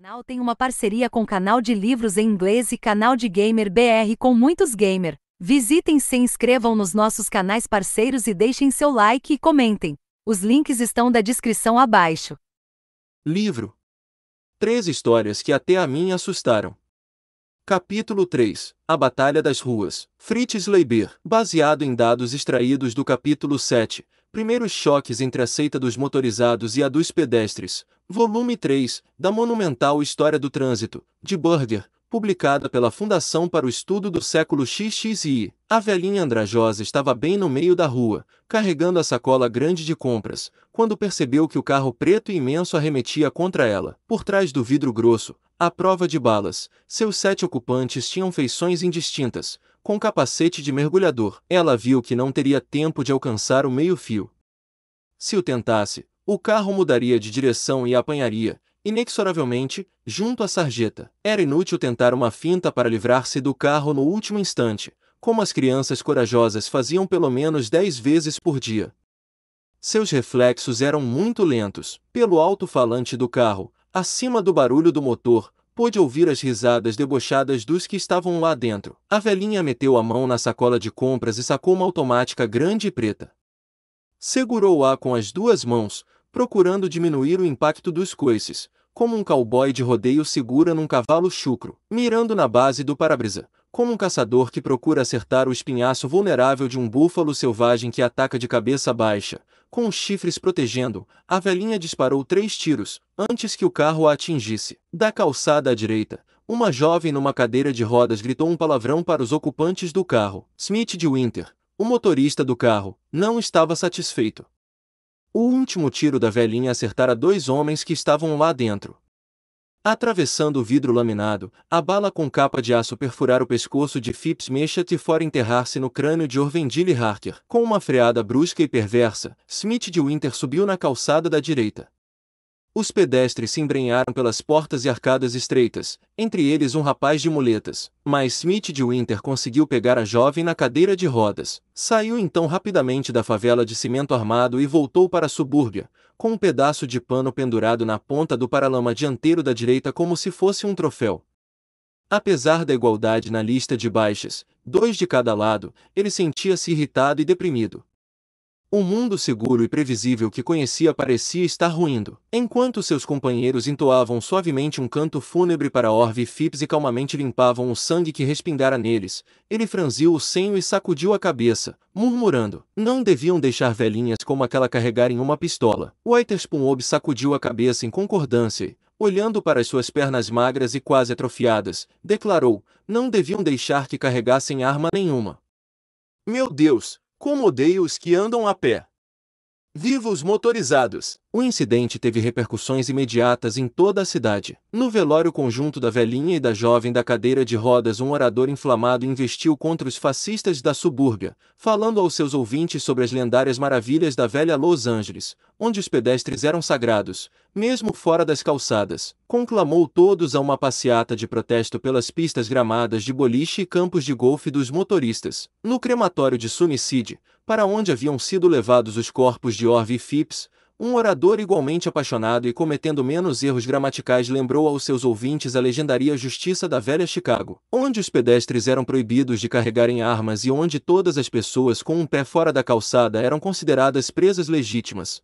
canal tem uma parceria com canal de livros em inglês e canal de gamer BR com muitos gamer. Visitem se inscrevam nos nossos canais parceiros e deixem seu like e comentem. Os links estão na descrição abaixo. Livro: Três histórias que até a mim assustaram. Capítulo 3 A Batalha das Ruas, Fritz Leiber, baseado em dados extraídos do capítulo 7, Primeiros choques entre a seita dos motorizados e a dos pedestres. Volume 3, da monumental História do Trânsito, de Burger, publicada pela Fundação para o Estudo do Século XXI. A velhinha andrajosa estava bem no meio da rua, carregando a sacola grande de compras, quando percebeu que o carro preto e imenso arremetia contra ela. Por trás do vidro grosso, à prova de balas, seus sete ocupantes tinham feições indistintas, com capacete de mergulhador, ela viu que não teria tempo de alcançar o meio-fio. Se o tentasse, o carro mudaria de direção e apanharia, inexoravelmente, junto à sarjeta. Era inútil tentar uma finta para livrar-se do carro no último instante, como as crianças corajosas faziam pelo menos dez vezes por dia. Seus reflexos eram muito lentos. Pelo alto-falante do carro, acima do barulho do motor, pôde ouvir as risadas debochadas dos que estavam lá dentro. A velhinha meteu a mão na sacola de compras e sacou uma automática grande e preta. Segurou-a com as duas mãos, procurando diminuir o impacto dos coices, como um cowboy de rodeio segura num cavalo chucro, mirando na base do para-brisa como um caçador que procura acertar o espinhaço vulnerável de um búfalo selvagem que ataca de cabeça baixa, com os chifres protegendo, a velhinha disparou três tiros, antes que o carro a atingisse. Da calçada à direita, uma jovem numa cadeira de rodas gritou um palavrão para os ocupantes do carro. Smith de Winter, o motorista do carro, não estava satisfeito. O último tiro da velhinha acertara dois homens que estavam lá dentro, Atravessando o vidro laminado, a bala com capa de aço perfurar o pescoço de Phipps Mechat e fora enterrar-se no crânio de Orvendille Harker. Com uma freada brusca e perversa, Smith de Winter subiu na calçada da direita. Os pedestres se embrenharam pelas portas e arcadas estreitas, entre eles um rapaz de muletas, mas Smith de Winter conseguiu pegar a jovem na cadeira de rodas. Saiu então rapidamente da favela de cimento armado e voltou para a subúrbia, com um pedaço de pano pendurado na ponta do paralama dianteiro da direita como se fosse um troféu. Apesar da igualdade na lista de baixas, dois de cada lado, ele sentia-se irritado e deprimido. O mundo seguro e previsível que conhecia parecia estar ruindo, enquanto seus companheiros entoavam suavemente um canto fúnebre para Orve e Phipps e calmamente limpavam o sangue que respingara neles. Ele franziu o senho e sacudiu a cabeça, murmurando. Não deviam deixar velhinhas como aquela carregarem uma pistola. Witherspoon Ob sacudiu a cabeça em concordância e, olhando para as suas pernas magras e quase atrofiadas, declarou, não deviam deixar que carregassem arma nenhuma. Meu Deus, como odeio os que andam a pé. Viva os motorizados! O incidente teve repercussões imediatas em toda a cidade. No velório conjunto da velhinha e da jovem da cadeira de rodas, um orador inflamado investiu contra os fascistas da subúrbia, falando aos seus ouvintes sobre as lendárias maravilhas da velha Los Angeles, onde os pedestres eram sagrados, mesmo fora das calçadas. Conclamou todos a uma passeata de protesto pelas pistas gramadas de boliche e campos de golfe dos motoristas. No crematório de Sunicide, para onde haviam sido levados os corpos de e Phipps, um orador igualmente apaixonado e cometendo menos erros gramaticais lembrou aos seus ouvintes a legendaria Justiça da Velha Chicago, onde os pedestres eram proibidos de carregarem armas e onde todas as pessoas com um pé fora da calçada eram consideradas presas legítimas.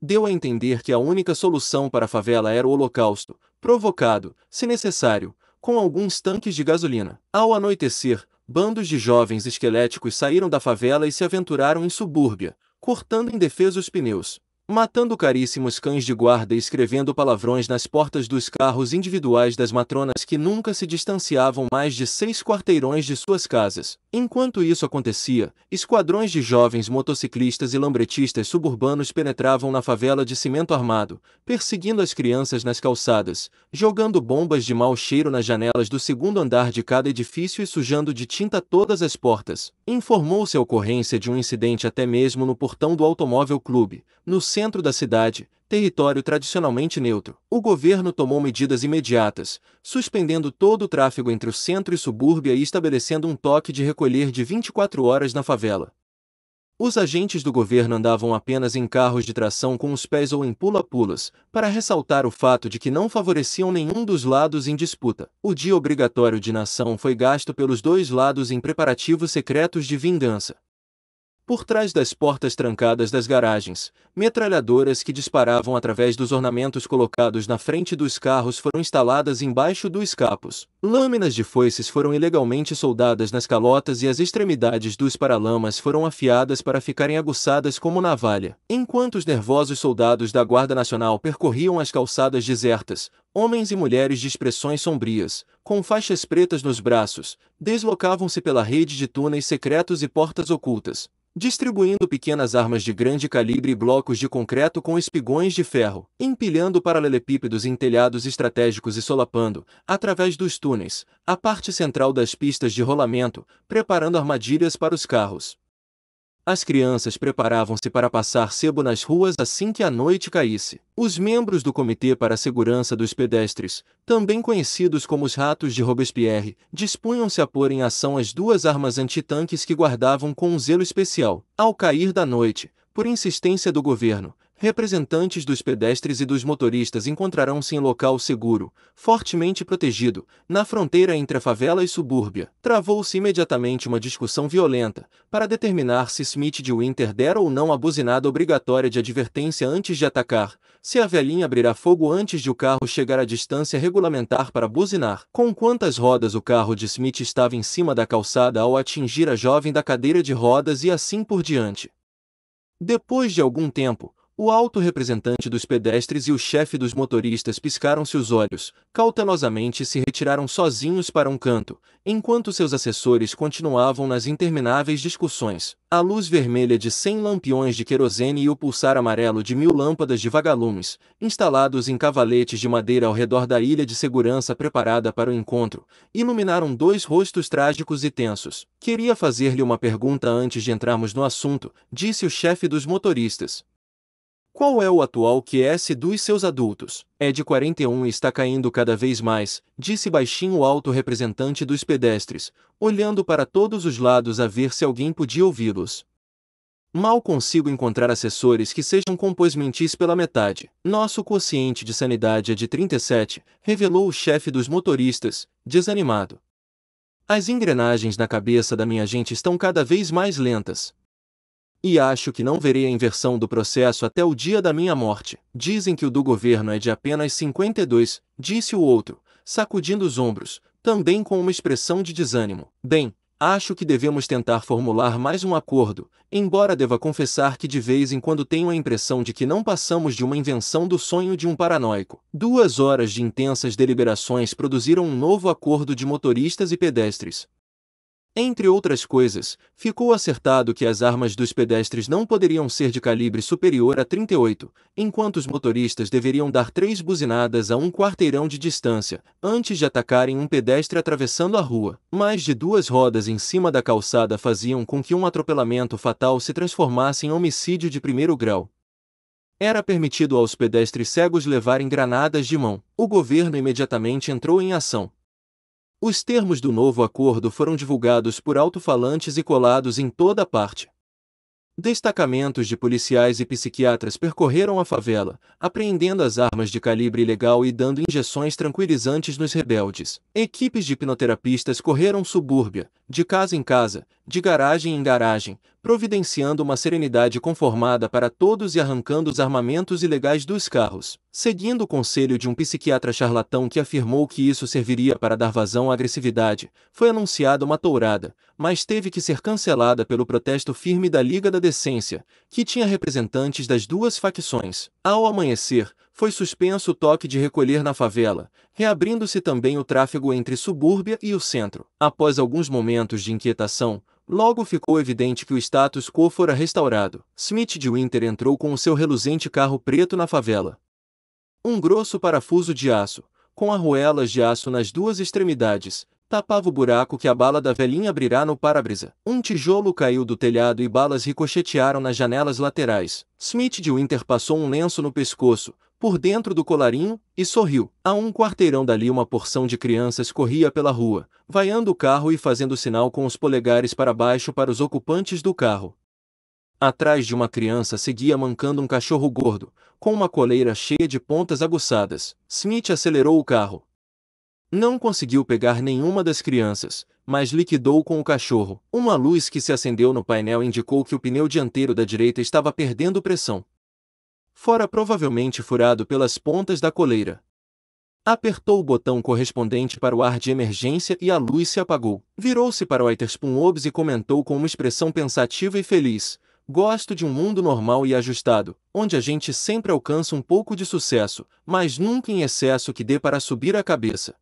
Deu a entender que a única solução para a favela era o holocausto, provocado, se necessário, com alguns tanques de gasolina. Ao anoitecer, bandos de jovens esqueléticos saíram da favela e se aventuraram em subúrbia, cortando indefesos pneus matando caríssimos cães de guarda e escrevendo palavrões nas portas dos carros individuais das matronas que nunca se distanciavam mais de seis quarteirões de suas casas. Enquanto isso acontecia, esquadrões de jovens motociclistas e lambretistas suburbanos penetravam na favela de cimento armado, perseguindo as crianças nas calçadas, jogando bombas de mau cheiro nas janelas do segundo andar de cada edifício e sujando de tinta todas as portas. Informou-se a ocorrência de um incidente até mesmo no portão do Automóvel Clube, no centro centro da cidade, território tradicionalmente neutro, o governo tomou medidas imediatas, suspendendo todo o tráfego entre o centro e subúrbia e estabelecendo um toque de recolher de 24 horas na favela. Os agentes do governo andavam apenas em carros de tração com os pés ou em pula-pulas, para ressaltar o fato de que não favoreciam nenhum dos lados em disputa. O dia obrigatório de nação foi gasto pelos dois lados em preparativos secretos de vingança. Por trás das portas trancadas das garagens, metralhadoras que disparavam através dos ornamentos colocados na frente dos carros foram instaladas embaixo dos capos. Lâminas de foices foram ilegalmente soldadas nas calotas e as extremidades dos paralamas foram afiadas para ficarem aguçadas como navalha. Enquanto os nervosos soldados da Guarda Nacional percorriam as calçadas desertas, homens e mulheres de expressões sombrias, com faixas pretas nos braços, deslocavam-se pela rede de túneis secretos e portas ocultas distribuindo pequenas armas de grande calibre e blocos de concreto com espigões de ferro, empilhando paralelepípedos em telhados estratégicos e solapando, através dos túneis, a parte central das pistas de rolamento, preparando armadilhas para os carros. As crianças preparavam-se para passar sebo nas ruas assim que a noite caísse. Os membros do Comitê para a Segurança dos Pedestres, também conhecidos como os Ratos de Robespierre, dispunham-se a pôr em ação as duas armas antitanques que guardavam com um zelo especial. Ao cair da noite, por insistência do governo, Representantes dos pedestres e dos motoristas encontrarão-se em local seguro, fortemente protegido, na fronteira entre a favela e subúrbia. Travou-se imediatamente uma discussão violenta, para determinar se Smith de Winter dera ou não a buzinada obrigatória de advertência antes de atacar, se a velhinha abrirá fogo antes de o carro chegar à distância regulamentar para buzinar, com quantas rodas o carro de Smith estava em cima da calçada ao atingir a jovem da cadeira de rodas e assim por diante. Depois de algum tempo, o alto representante dos pedestres e o chefe dos motoristas piscaram seus olhos, cautelosamente se retiraram sozinhos para um canto, enquanto seus assessores continuavam nas intermináveis discussões. A luz vermelha de cem lampiões de querosene e o pulsar amarelo de mil lâmpadas de vagalumes, instalados em cavaletes de madeira ao redor da ilha de segurança preparada para o encontro, iluminaram dois rostos trágicos e tensos. Queria fazer-lhe uma pergunta antes de entrarmos no assunto, disse o chefe dos motoristas. Qual é o atual QS dos seus adultos? É de 41 e está caindo cada vez mais, disse baixinho o alto representante dos pedestres, olhando para todos os lados a ver se alguém podia ouvi-los. Mal consigo encontrar assessores que sejam composmentis pela metade. Nosso quociente de sanidade é de 37, revelou o chefe dos motoristas, desanimado. As engrenagens na cabeça da minha gente estão cada vez mais lentas. E acho que não verei a inversão do processo até o dia da minha morte. Dizem que o do governo é de apenas 52, disse o outro, sacudindo os ombros, também com uma expressão de desânimo. Bem, acho que devemos tentar formular mais um acordo, embora deva confessar que de vez em quando tenho a impressão de que não passamos de uma invenção do sonho de um paranoico. Duas horas de intensas deliberações produziram um novo acordo de motoristas e pedestres. Entre outras coisas, ficou acertado que as armas dos pedestres não poderiam ser de calibre superior a 38, enquanto os motoristas deveriam dar três buzinadas a um quarteirão de distância, antes de atacarem um pedestre atravessando a rua. Mais de duas rodas em cima da calçada faziam com que um atropelamento fatal se transformasse em homicídio de primeiro grau. Era permitido aos pedestres cegos levarem granadas de mão. O governo imediatamente entrou em ação, os termos do novo acordo foram divulgados por alto-falantes e colados em toda parte. Destacamentos de policiais e psiquiatras percorreram a favela, apreendendo as armas de calibre ilegal e dando injeções tranquilizantes nos rebeldes. Equipes de hipnoterapistas correram subúrbia, de casa em casa, de garagem em garagem, providenciando uma serenidade conformada para todos e arrancando os armamentos ilegais dos carros. Seguindo o conselho de um psiquiatra charlatão que afirmou que isso serviria para dar vazão à agressividade, foi anunciada uma tourada, mas teve que ser cancelada pelo protesto firme da Liga da Essência, que tinha representantes das duas facções. Ao amanhecer, foi suspenso o toque de recolher na favela, reabrindo-se também o tráfego entre subúrbia e o centro. Após alguns momentos de inquietação, Logo ficou evidente que o status quo fora restaurado. Smith de Winter entrou com o seu reluzente carro preto na favela. Um grosso parafuso de aço, com arruelas de aço nas duas extremidades, tapava o buraco que a bala da velhinha abrirá no para-brisa. Um tijolo caiu do telhado e balas ricochetearam nas janelas laterais. Smith de Winter passou um lenço no pescoço, por dentro do colarinho, e sorriu. A um quarteirão dali uma porção de crianças corria pela rua, vaiando o carro e fazendo sinal com os polegares para baixo para os ocupantes do carro. Atrás de uma criança seguia mancando um cachorro gordo, com uma coleira cheia de pontas aguçadas. Smith acelerou o carro, não conseguiu pegar nenhuma das crianças, mas liquidou com o cachorro. Uma luz que se acendeu no painel indicou que o pneu dianteiro da direita estava perdendo pressão. Fora provavelmente furado pelas pontas da coleira. Apertou o botão correspondente para o ar de emergência e a luz se apagou. Virou-se para o Eiterspoon Hobbs e comentou com uma expressão pensativa e feliz. Gosto de um mundo normal e ajustado, onde a gente sempre alcança um pouco de sucesso, mas nunca em excesso que dê para subir a cabeça.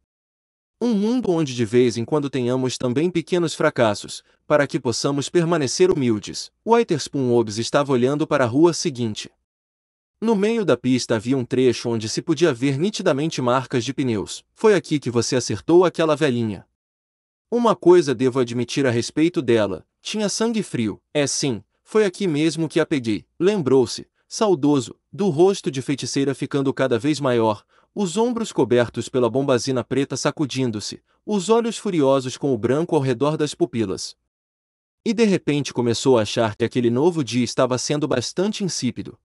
Um mundo onde de vez em quando tenhamos também pequenos fracassos, para que possamos permanecer humildes. Witherspoon Hobbs estava olhando para a rua seguinte. No meio da pista havia um trecho onde se podia ver nitidamente marcas de pneus. Foi aqui que você acertou aquela velhinha. Uma coisa devo admitir a respeito dela: tinha sangue frio. É sim, foi aqui mesmo que a peguei. Lembrou-se, saudoso, do rosto de feiticeira ficando cada vez maior, os ombros cobertos pela bombazina preta sacudindo-se, os olhos furiosos com o branco ao redor das pupilas. E de repente começou a achar que aquele novo dia estava sendo bastante insípido.